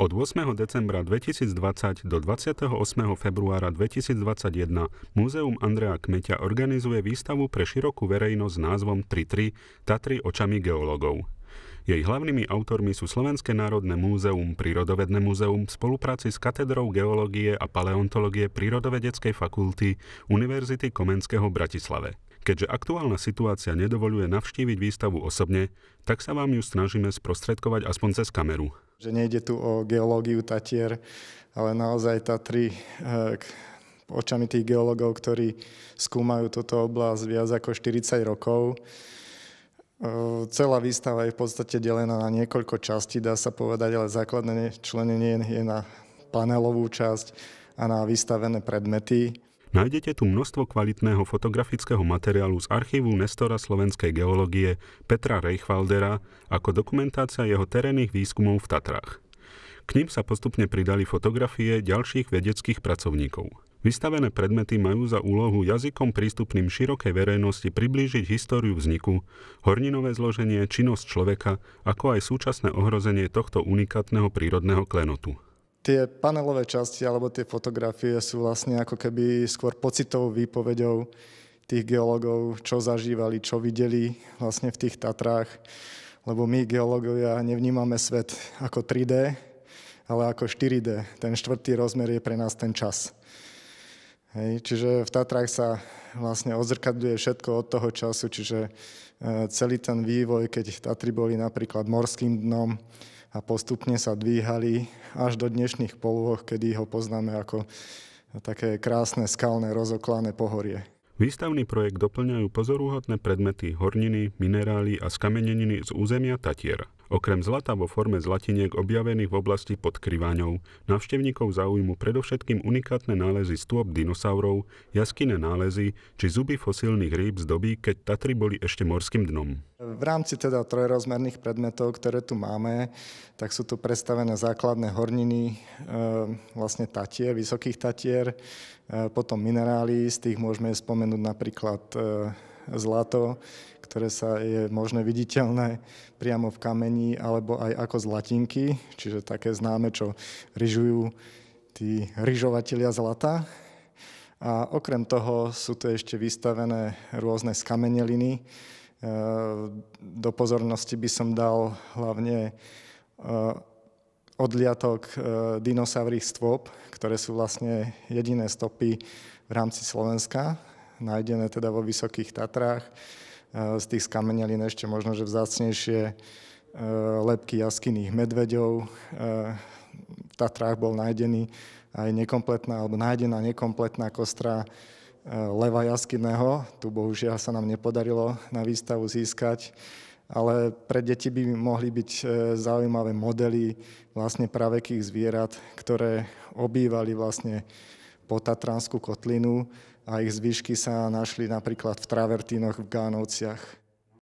Od 8. decembra 2020 do 28. februára 2021 Múzeum Andrea Kmeťa organizuje výstavu pre širokú verejnosť s názvom 3.3 Tatry očami geológov. Jej hlavnými autormi sú Slovenské národné múzeum, Prírodovedné múzeum v spolupráci s Katedrou geológie a paleontológie Prírodovedeckej fakulty Univerzity Komenského v Bratislave. Keďže aktuálna situácia nedovoluje navštíviť výstavu osobne, tak sa vám ju snažíme sprostredkovať aspoň cez kameru že nejde tu o geológiu Tatier, ale naozaj Tatry eh, očami tých geológov, ktorí skúmajú túto oblasť viac ako 40 rokov. Eh, celá výstava je v podstate delená na niekoľko častí, dá sa povedať, ale základné členenie je na panelovú časť a na vystavené predmety. Nájdete tu množstvo kvalitného fotografického materiálu z archívu Nestora slovenskej geológie Petra Reichwaldera ako dokumentácia jeho terénnych výskumov v Tatrách. K ním sa postupne pridali fotografie ďalších vedeckých pracovníkov. Vystavené predmety majú za úlohu jazykom prístupným širokej verejnosti priblížiť históriu vzniku, horninové zloženie, činnosť človeka, ako aj súčasné ohrozenie tohto unikátneho prírodného klenotu tie panelové časti alebo tie fotografie sú vlastne ako keby skôr pocitovou výpovedou tých geológov, čo zažívali, čo videli vlastne v tých Tatrách, lebo my geológovia nevnímame svet ako 3D, ale ako 4D. Ten štvrtý rozmer je pre nás ten čas. Hej, čiže v Tatrách sa vlastne odzrkadľuje všetko od toho času, čiže e, celý ten vývoj, keď Tatry boli napríklad morským dnom, a postupne sa dvíhali až do dnešných polôh, kedy ho poznáme ako také krásne skalné rozoklané pohorie. Výstavný projekt doplňajú pozorúhodné predmety horniny, minerály a skameneniny z územia Tatier. Okrem zlata vo forme zlatiniek objavených v oblasti pod Kryváňou, navštevníkov zaujímu predovšetkým unikátne nálezy stôp dinosaurov, jaskyné nálezy či zuby fosílnych rýb z doby, keď Tatry boli ešte morským dnom. V rámci teda trojrozmerných predmetov, ktoré tu máme, tak sú tu predstavené základné horniny, e, vlastne tatier, vysokých tatier, e, potom minerály, z tých môžeme spomenúť napríklad e, zlato, ktoré sa je možné viditeľné priamo v kameni, alebo aj ako zlatinky, čiže také známe, čo ryžujú tí ryžovatelia zlata. A okrem toho sú tu ešte vystavené rôzne skameneliny. E, do pozornosti by som dal hlavne e, odliatok e, dinosaurých stôp, ktoré sú vlastne jediné stopy v rámci Slovenska nájdené teda vo Vysokých Tatrách. E, z tých skamenelín ešte možno, že vzácnejšie e, lepky jaskyných medveďov. E, v Tatrách bol nájdený aj nekompletná, alebo nájdená nekompletná kostra leva jaskyného. Tu bohužiaľ sa nám nepodarilo na výstavu získať, ale pre deti by mohli byť zaujímavé modely vlastne pravekých zvierat, ktoré obývali vlastne Potatranskú kotlinu a ich zvyšky sa našli napríklad v Travertínoch v Gánovciach.